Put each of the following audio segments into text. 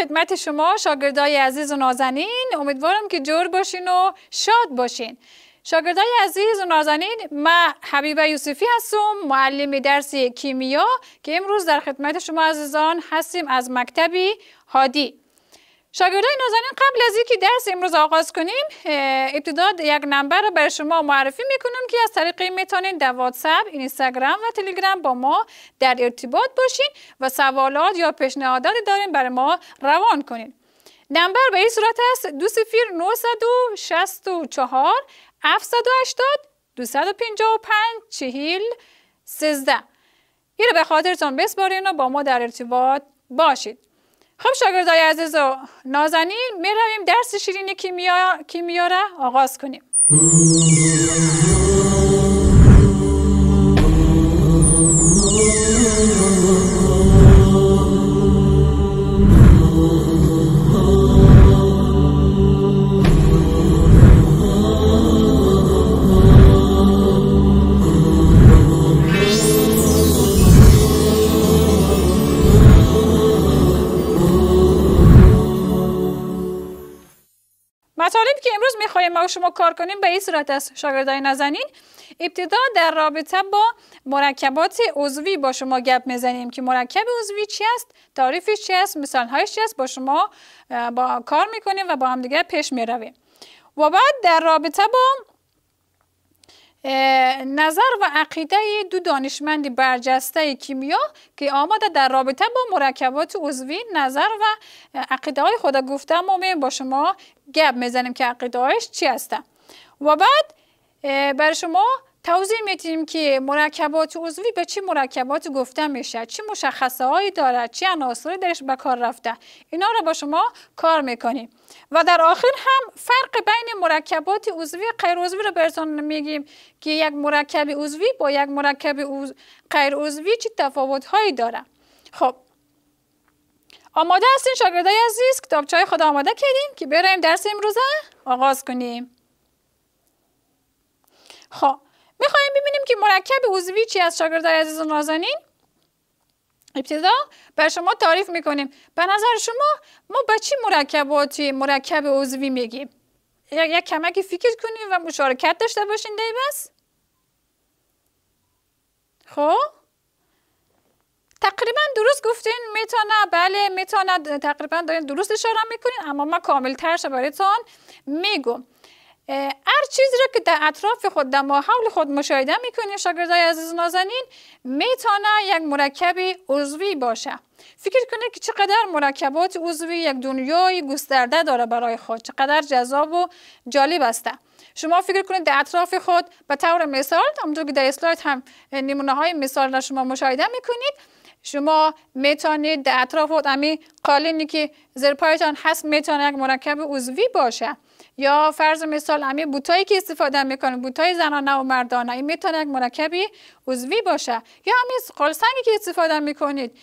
خدمت شما شاگردای عزیز و نازنین امیدوارم که جور باشین و شاد باشین شاگردای عزیز و نازنین من حبیبه یوسفی هستم معلم درس کیمیا که امروز در خدمت شما عزیزان هستیم از مکتبی هادی شاگردای نازنین قبل از اینکه درس امروز آغاز کنیم ابتدا یک نمبر را برای شما معرفی میکنم که از طریق این میتونید در واتساپ اینستاگرام و تلگرام با ما در ارتباط باشین و سوالات یا پیشنهاداتی دارین برای ما روان کنین نمبر به این صورت است دو سفیر پینجا 780 255 چهل 13 این رو به خاطرتان بسپارین و با ما در ارتباط باشید خب شاگردای عزیز و نازنین میرویم درس شیرین کیمیا, کیمیا را آغاز کنیم شما کار کنیم به این صورت است شاگردای نزنین ابتدا در رابطه با مرکبات عضوی با شما گپ میزنیم که مرکب عضوی چی است تعریفش چی است چیست چی است با شما با کار میکنیم و با هم دیگه پیش میرویم و بعد در رابطه با نظر و عقیده دو دانشمند برجسته کیمیا که آمده در رابطه با مرکبات عضوی نظر و عقیده های خود گفته ما با شما گپ میزنیم که عقیده هایش چی هستن و بعد برای شما توضیح میدیم که مرکبات عضوی به چه مرکبات گفته میشه چه مشخصه هایی دارد چه عناصری درش به کار رفته اینا رو با شما کار میکنیم و در آخر هم فرق بین مرکبات عضوی و غیر عضوی رو برتون میگیم که یک مرکب عضوی با یک مرکب غیر عضوی چه تفاوت هایی داره خب آماده هستین شاگردای عزیز کتابچه خود آماده کردیم که بریم درس امروزه آغاز کنیم خب میخوایم ببینیم که مرکب عضوی چی از شاگردای عزیز و نازنین ابتدا بر شما تعریف میکنیم به نظر شما ما به چی مرکباتی مرکب عضوی میگیم یک کمکی فکر کنیم و مشارکت داشته باشین دی بس خب تقریبا درست گفتین میتونه بله میتونه تقریبا دارین درست اشاره میکنین اما من کامل ترش برایتان میگم هر چیزی را که در اطراف خود در ماحول خود مشاهده میکنیم شاگردای عزیز نازنین میتانه یک مرکب عضوی باشه فکر کنید که چقدر مرکبات عضوی یک دنیای گسترده داره برای خود چقدر جذاب و جالب است شما فکر کنید در اطراف خود به طور مثال همونطور که در اسلاید هم نمونه های مثال را شما مشاهده میکنید شما میتانید در اطراف خود امی قالینی که زیر پایتان هست میتانه یک مرکب عضوی باشه یا فرض مثال امی بوتایی که استفاده میکنه بوتای زنانه و مردانه این میتونه یک مرکبی عضوی باشه یا همین قلسنگی که استفاده میکنید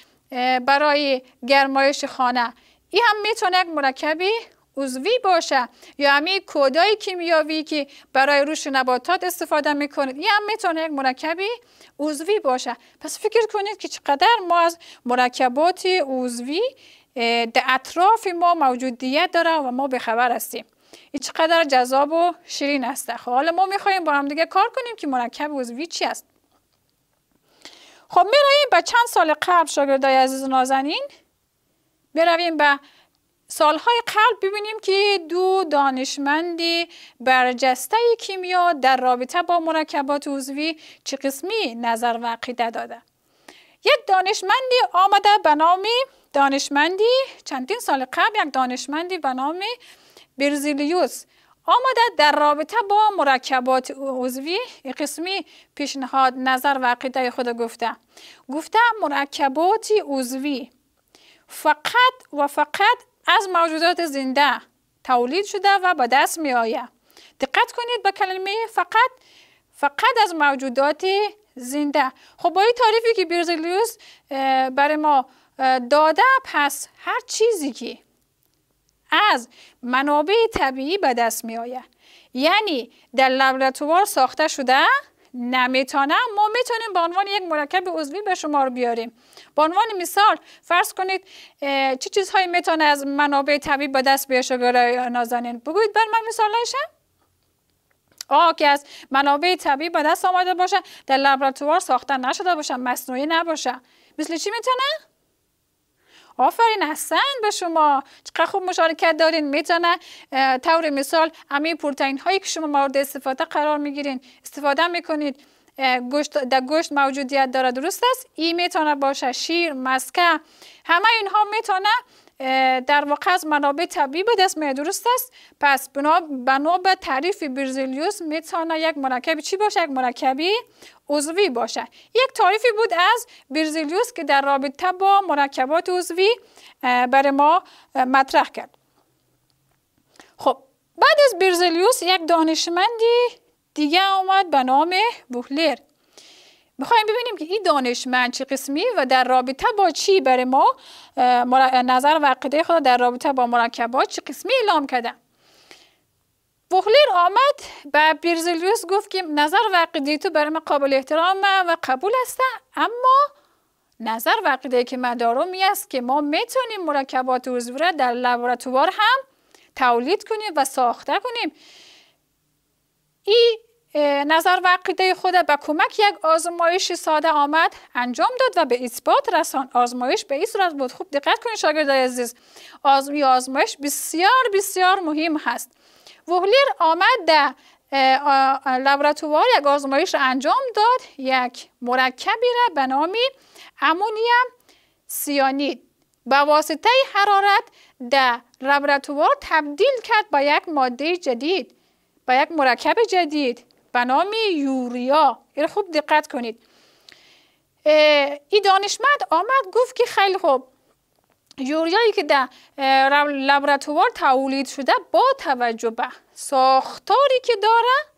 برای گرمایش خانه این هم میتونه یک مرکبی عضوی باشه یا همین کودای کیمیاوی که برای روش نباتات استفاده میکنید این هم میتونه یک مرکبی عضوی باشه پس فکر کنید که چقدر ما از مرکبات عضوی در اطراف ما موجودیت داره و ما به خبر هستیم این چقدر جذاب و شیرین است خب حالا ما میخوایم با هم دیگه کار کنیم که مرکب عضوی چی است خب میرویم به چند سال قبل شاگردای عزیز نازنین برویم به سالهای قبل ببینیم که دو دانشمندی برجسته کیمیا در رابطه با مرکبات عضوی چه قسمی نظر و عقیده داده یک دانشمندی آمده به نام دانشمندی چندین سال قبل یک دانشمندی به نامی، برزیلیوس آمده در رابطه با مرکبات عضوی قسمی پیشنهاد نظر و عقیده خود گفته گفته مرکبات عضوی فقط و فقط از موجودات زنده تولید شده و به دست می آید دقت کنید به کلمه فقط فقط از موجودات زنده خب با این تعریفی که برزیلیوس برای ما داده پس هر چیزی که از منابع طبیعی به دست می آید یعنی در لبرتوار ساخته شده نمیتانه ما میتونیم به عنوان یک مرکب عضوی به شما رو بیاریم به عنوان مثال فرض کنید چه چیزهایی میتونه از منابع طبیعی به دست بیاشه برای نازنین بگوید بر من مثال نشم آه که از منابع طبیعی به دست آمده باشه در لبرتوار ساخته نشده باشه مصنوعی نباشه مثل چی میتونه آفرین حسن به شما چقدر خوب مشارکت دارین میتونه طور مثال همه پروتئین هایی که شما مورد استفاده قرار میگیرین استفاده میکنید گوشت در گوشت موجودیت داره درست است این میتونه باشه شیر مسکه همه اینها میتونه در واقع از منابع طبیعی به دست میاد درست است پس بنا به تعریف برزیلیوس میتونه یک مرکب چی باشه یک مرکبی عضوی باشه یک تعریفی بود از برزیلیوس که در رابطه با مرکبات عضوی برای ما مطرح کرد خب بعد از برزیلیوس یک دانشمندی دیگه آمد به نام بوهلر میخوایم ببینیم که این دانشمند چه قسمی و در رابطه با چی برای ما نظر و عقیده خدا در رابطه با مرکبات چه قسمی اعلام کرده بوخلر آمد به بیرزلیوس گفت که نظر و عقیده تو برای من قابل احترام و قبول است اما نظر و که من دارم است که ما میتونیم مرکبات و را در لبراتوار هم تولید کنیم و ساخته کنیم این نظر وقیده خود به کمک یک آزمایش ساده آمد انجام داد و به اثبات رسان آزمایش به این صورت بود خوب دقت کنید شاگردای عزیز آزمایش بسیار بسیار مهم هست وهلیر آمد در لابراتوار یک آزمایش را انجام داد یک مرکبی را به نام امونیم سیانید به واسطه حرارت در لابراتوار تبدیل کرد به یک ماده جدید به یک مرکب جدید به نام یوریا این یعنی خوب دقت کنید این دانشمند آمد گفت که خیلی خوب یوریایی که در لبراتوار تولید شده با توجه به ساختاری که داره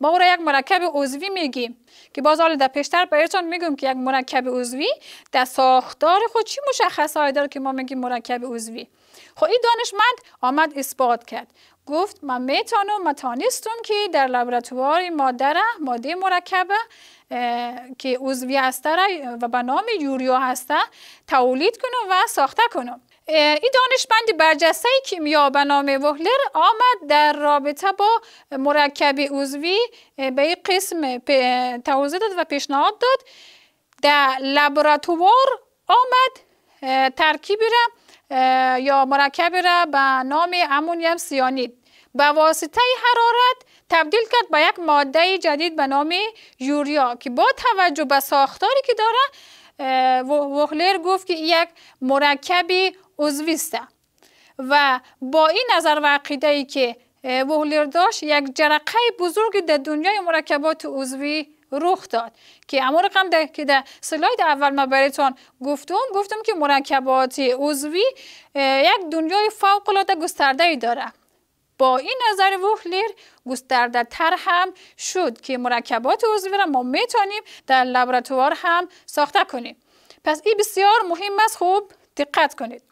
ما را یک مرکب عضوی میگیم که باز حالا در پیشتر براتون میگم که یک مرکب عضوی در ساختار خود چی مشخصه داره که ما میگیم مرکب عضوی خب این دانشمند آمد اثبات کرد گفت ما میتونم، ما تانیستم که در لابراتوار ماده ماده مرکبه که عضوی هسته و به نام یوریا هسته تولید کنم و ساخته کنم این دانشمند برجسته کیمیا به نام وهلر آمد در رابطه با مرکب عضوی به این قسم توضیح داد و پیشنهاد داد در لابراتوار آمد ترکیبی را یا مرکب را به نام امونیم سیانید به واسطه حرارت تبدیل کرد به یک ماده جدید به نام یوریا که با توجه به ساختاری که داره وخلر گفت که یک مرکب عضوی است و با این نظر و عقیده ای که وهلر داشت یک جرقه بزرگ در دنیای مرکبات عضوی رخ داد که اما رقم که در سلاید اول ما براتون گفتم گفتم که مرکبات عضوی یک دنیای فوق العاده گسترده ای داره با این نظر ووهلر گسترده تر هم شد که مرکبات عضوی را ما میتونیم در لابراتوار هم ساخته کنیم پس این بسیار مهم است خوب دقت کنید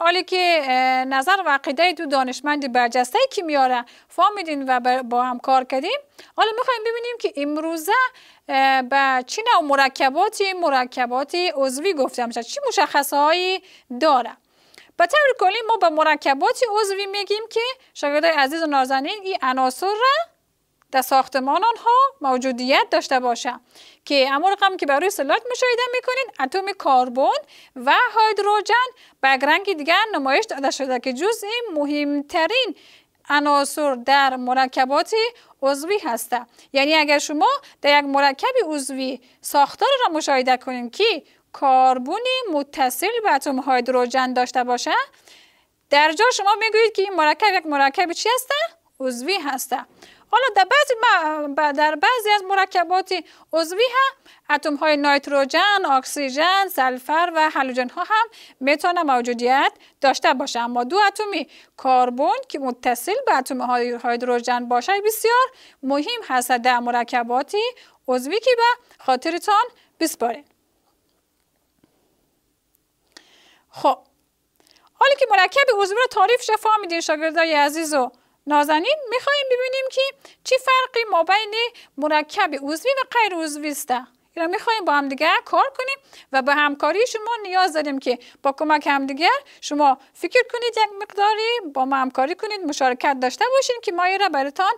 حالی که نظر و عقیده دو دانشمند برجسته کیمیا میاره فهمیدین و با هم کار کردیم حالا میخوایم ببینیم که امروزه به چی نوع مرکباتی مرکباتی عضوی گفته میشه چی مشخصه هایی داره به طور کلی ما به مرکباتی عضوی میگیم که شاگردای عزیز و نازنین این عناصر را در ساختمان آنها موجودیت داشته باشه که اما رقم که برای سلات مشاهده میکنین اتم کربن و هیدروژن به رنگ دیگر نمایش داده شده که جزء مهمترین عناصر در مرکبات عضوی هسته یعنی اگر شما در یک مرکب عضوی ساختار را مشاهده کنین که کربنی متصل به اتم هیدروژن داشته باشه در جا شما میگویید که این مرکب یک مرکب چی هسته عضوی هسته حالا در بعضی, در بعضی از مرکبات عضوی هم اتم های نایتروژن، اکسیژن، سلفر و هلوژن ها هم میتونه موجودیت داشته باشه اما دو اتمی کربن که متصل به اتم های هیدروژن باشه بسیار مهم هست در مرکبات عضوی که به خاطرتان بسپارید خب حالی که مرکب عضوی رو تعریف شفا میدین شاگردای عزیز و نازنین میخواییم ببینیم که چی فرقی ما بین مرکب عضوی و غیر عضوی است را میخواییم با همدیگر کار کنیم و به همکاری شما نیاز داریم که با کمک همدیگر شما فکر کنید یک مقداری با ما همکاری کنید مشارکت داشته باشین که ما را براتان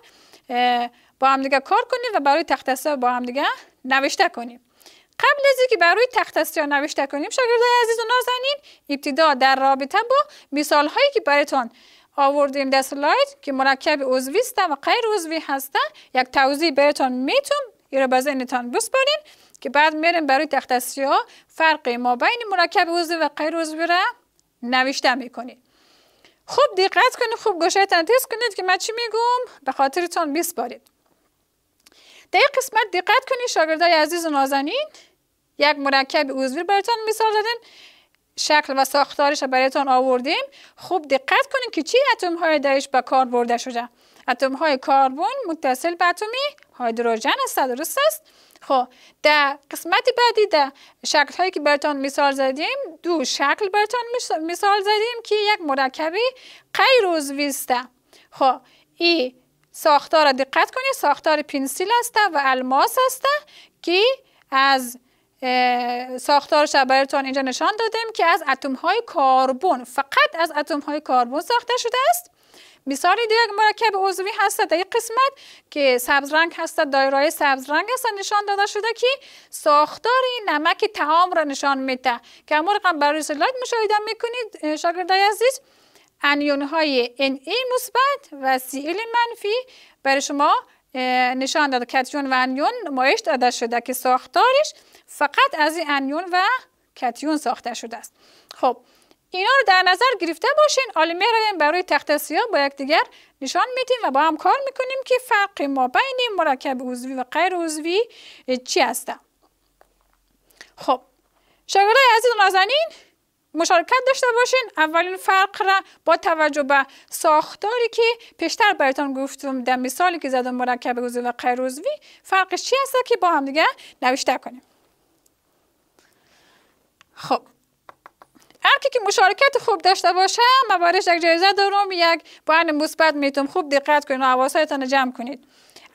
با همدیگر کار کنیم و برای تختصار با همدیگر نوشته کنیم قبل از اینکه برای تخت نوشته کنیم شاگردای عزیز و نازنین ابتدا در رابطه با مثال هایی که برایتان، آوردیم در سلاید که مرکب عضوی است و غیر عضوی هسته. یک توضیح بهتون میتون این رو به ذهنتان که بعد میرین برای تخت ها فرق ما بین مرکب عضوی و غیر عضوی را نوشته میکنید خوب دقت کنید خوب گوشه تیز کنید که من چی میگم به خاطرتان بسپارید در قسمت دقت کنید شاگردای عزیز و نازنین یک مرکب عضوی براتان مثال شکل و ساختارش برایتان آوردیم خوب دقت کنیم که چی اتم های درش به کار برده شده اتم های کربن متصل به اتمی هیدروژن است درست است خب در قسمت بعدی در شکل هایی که براتان مثال زدیم دو شکل براتان مثال زدیم که یک مرکبی غیر عضوی است خب این ساختار دقت کنید ساختار پنسیل است و الماس است که از ساختار شبرتان اینجا نشان دادیم که از اتم های کربن فقط از اتم های کربن ساخته شده است مثال دیگه مرکب عضوی هست در قسمت که سبز رنگ هست دایره سبز رنگ هست نشان داده شده که ساختار نمک تعام را نشان میده که هم رقم برای سلایت مشاهده میکنید شاگردای عزیز انیون های ای مثبت و سییل منفی برای شما نشان داد کتیون و انیون نمایش داده شده که ساختارش فقط از این انیون و کتیون ساخته شده است خب اینا رو در نظر گرفته باشین می رویم برای تخت سیاه با یکدیگر نشان میدیم و با هم کار میکنیم که فرق ما بین مرکب عضوی و غیر عضوی چی هستن خب شاگردای عزیز نازنین مشارکت داشته باشین اولین فرق را با توجه به ساختاری که پیشتر براتان گفتم در مثالی که زدم مرکب عضوی و غیر عضوی فرقش چی هست که با هم دیگه نوشته کنیم خب هر که مشارکت خوب داشته باشه مبارش یک جایزه دارم یک باند مثبت میتونم خوب دقت کنید و حواستان جمع کنید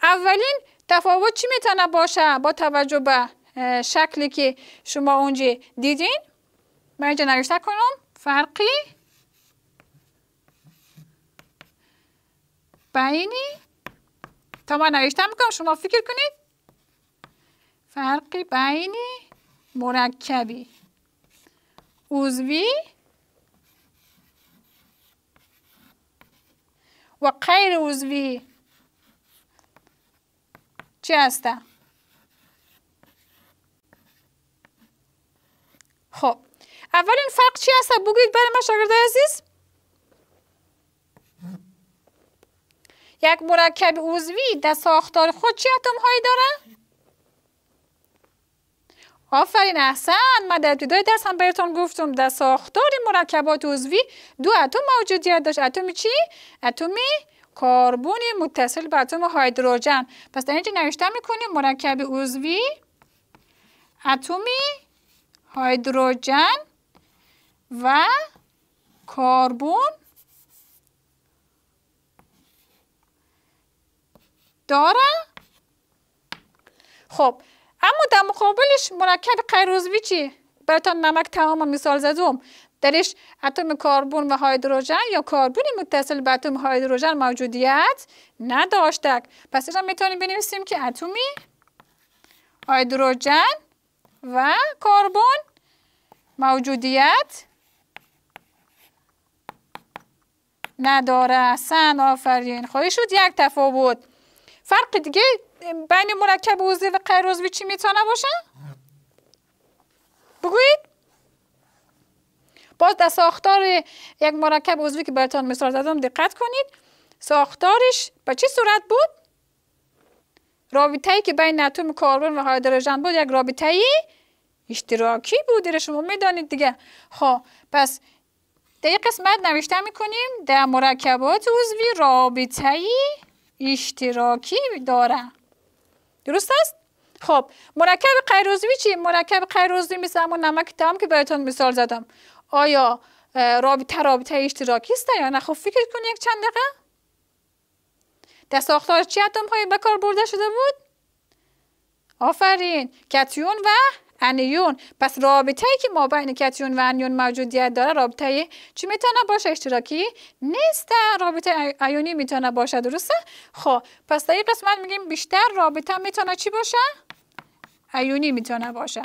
اولین تفاوت چی میتونه باشه با توجه به شکلی که شما اونجا دیدین برای نرشته کنم فرقی بینی تا ما نوشتم میکنم شما فکر کنید فرقی بینی مرکبی عضوی و غیر عضوی چی هستم خب اول این فرق چی هست بگویید برای من شاگرد عزیز یک مرکب عضوی در ساختار خود چی اتم هایی داره؟ آفرین احسن من در ابتدای درس هم براتون گفتم در ساختار مرکبات عضوی دو اتم موجودیت داشت اتم چی؟ اتمی کربن متصل به اتم هیدروژن پس در اینجا نوشته میکنیم مرکب عضوی اتمی هیدروژن و کربن داره خب اما در مقابلش مرکب قیروزوی چی تا نمک تمام مثال زدم درش اتم کاربون و هیدروژن یا کاربونی متصل به اتم هیدروژن موجودیت نداشتک پس اینجا میتونیم بنویسیم که اتمی هیدروژن و کاربون موجودیت نداره سن آفرین خواهی خب، شد یک تفاوت فرق دیگه بین مرکب عضوی و غیر چی میتونه باشه بگویید باز در ساختار یک مرکب عضوی که براتان مثال زدم دقت کنید ساختارش به چه صورت بود رابطه ای که بین اتم کربن و هیدروژن بود یک رابطه ای اشتراکی بود دیره شما میدانید دیگه خب پس در یک قسمت نوشته میکنیم در مرکبات عضوی رابطه اشتراکی داره درست است؟ خب مرکب غیر عضوی چی؟ مرکب غیر عضوی مثل همون نمک تام که براتون مثال زدم آیا رابطه رابطه اشتراکی است یا نه خب فکر کنید یک چند دقیقه در ساختار چه اتم های به کار برده شده بود آفرین کتیون و انیون پس رابطه که ما بین کتیون و انیون موجودیت داره رابطه ای چی میتونه باشه اشتراکی نیست رابطه ایونی میتونه باشه درسته خب پس در این قسمت میگیم بیشتر رابطه میتونه چی باشه ایونی میتونه باشه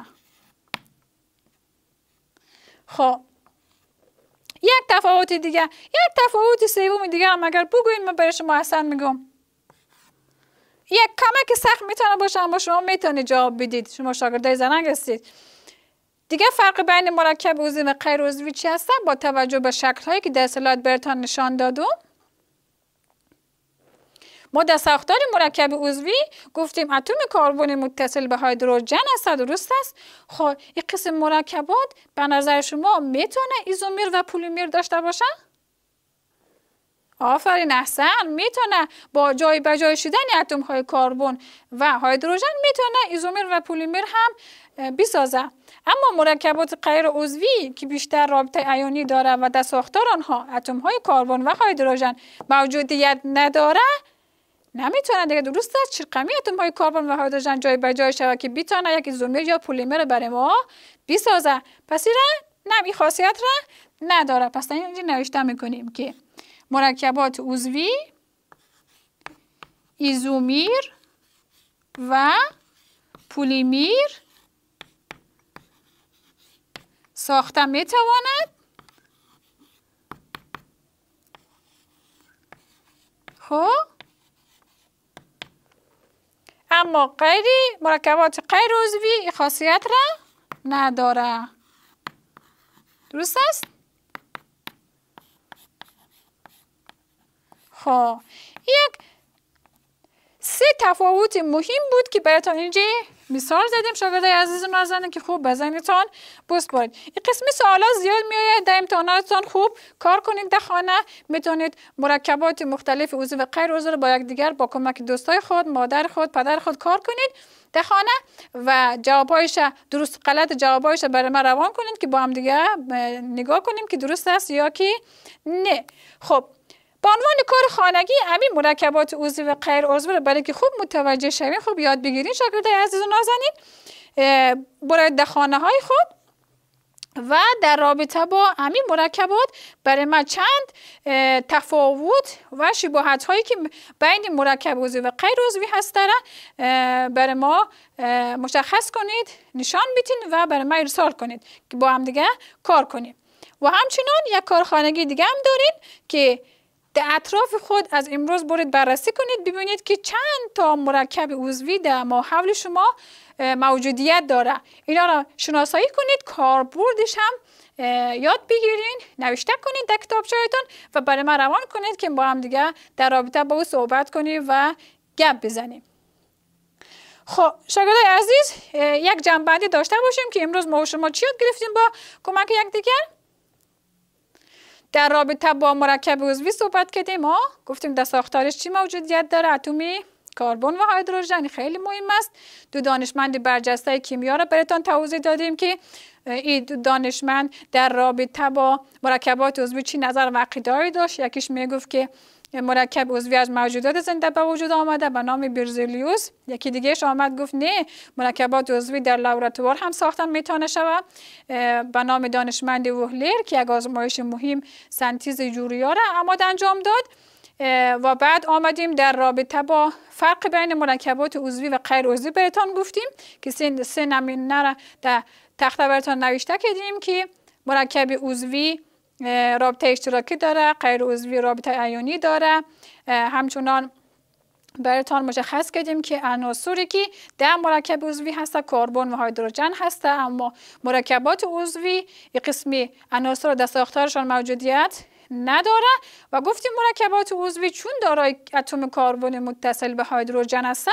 خب یک تفاوت دیگه یک تفاوت سوم دیگه هم اگر بگوین من برای شما اصلا میگم یک که سخت میتونه باشه اما شما میتونید جواب بدید شما شاگرده زنگ هستید دیگه فرق بین مرکب عضوی و غیر عضوی چی هست با توجه به شکل هایی که در اسلاید برتان نشان دادم ما در ساختار مرکب عضوی گفتیم اتم کربن متصل به هیدروژن است درست است خب این قسم مرکبات به نظر شما میتونه ایزومر و پلیمر داشته باشه آفرین احسن میتونه با جای بجای شدن اتم های کربن و هیدروژن میتونه ایزومر و پلیمر هم بسازه اما مرکبات غیر عضوی که بیشتر رابطه ایونی داره و در ساختار آنها اتم های کربن و هیدروژن موجودیت نداره نمیتونه دیگه درست است کمی اتم های کربن و هیدروژن جای به جای شود که بتونه یک ایزومر یا پلیمر برای ما بسازه پس این نه خاصیت را نداره پس اینجا نوشته میکنیم که مرکبات عضوی ایزومیر و پولیمیر می تواند خب اما غیری مرکبات غیر عضوی خاصیت را نداره درست است ها یک سه تفاوت مهم بود که براتان اینجا مثال زدیم شاگرده عزیز نازنین که خوب بزنیتان بست بارید این قسم سوالا زیاد آید در امتحاناتتان خوب کار کنید در خانه میتونید مرکبات مختلف عضو و غیر عضو با یک دیگر با کمک دوستای خود مادر خود پدر خود کار کنید در خانه و جوابایش درست غلط جوابایش برای ما روان کنید که با هم دیگه نگاه کنیم که درست است یا که نه خب به عنوان کار خانگی همین مرکبات عضوی و غیر عضوی رو برای که خوب متوجه شوین خوب یاد بگیرین شاگردای عزیز و نازنین برای در خانه های خود و در رابطه با همین مرکبات برای ما چند تفاوت و شباهت هایی که بین مرکب عضوی و غیر عضوی هست برای ما مشخص کنید نشان بیتین و برای ما ارسال کنید که با هم دیگه کار کنیم و همچنان یک خانگی دیگه هم داریم که در اطراف خود از امروز برید بررسی کنید ببینید که چند تا مرکب عضوی در ماحول شما موجودیت داره اینا را شناسایی کنید کاربردش هم یاد بگیرین نوشته کنید در کتابچه‌تون و برای ما روان کنید که با هم دیگه در رابطه با او صحبت کنیم و گپ بزنیم خب شاگرده عزیز یک جنبندی داشته باشیم که امروز ما شما چی یاد گرفتیم با کمک یک دیگر در رابطه با مرکب عضوی صحبت کردیم ها گفتیم در ساختارش چی موجودیت داره اتمی کربن و هیدروژن خیلی مهم است دو دانشمند برجسته کیمیا را براتان توضیح دادیم که این دو دانشمند در رابطه با مرکبات عضوی چی نظر و داشت یکیش میگفت که یعنی مرکب عضوی از موجودات زنده به وجود آمده به نام برزیلیوس یکی دیگهش آمد گفت نه مرکبات عضوی در لابراتوار هم ساختن میتونه شود به نام دانشمند وهلر که یک آزمایش مهم سنتیز یوریا را آمد انجام داد و بعد آمدیم در رابطه با فرق بین مرکبات عضوی و غیر عضوی بهتان گفتیم که سه نمینه را در تخته براتان نوشته کردیم که مرکب عضوی رابطه اشتراکی داره غیر عضوی رابطه ایونی داره همچنان برایتان مشخص کردیم که عناصری که در مرکب عضوی هست کربن و هیدروژن هست اما مرکبات عضوی یک قسمی عناصر در ساختارشان موجودیت نداره و گفتیم مرکبات عضوی چون دارای اتم کربن متصل به هیدروژن هستن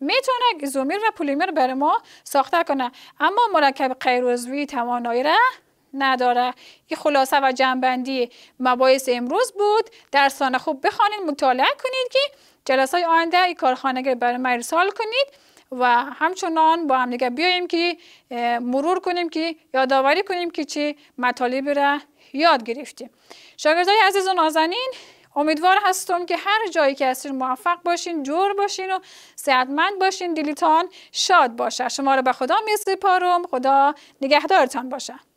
میتونه ایزومر و پلیمر بر ما ساخته کنه اما مرکب غیر عضوی توانایی را نداره این خلاصه و جنبندی مباحث امروز بود سال خوب بخوانید مطالعه کنید که جلسه های آینده این کارخانه برای ما کنید و همچنان با هم دیگه بیاییم که مرور کنیم که یادآوری کنیم که چه مطالب را یاد گرفتیم شاگردای عزیز و نازنین امیدوار هستم که هر جایی که هستین موفق باشین جور باشین و صحتمند باشین دلیتان شاد باشه شما را به خدا سپارم خدا نگهدارتان باشه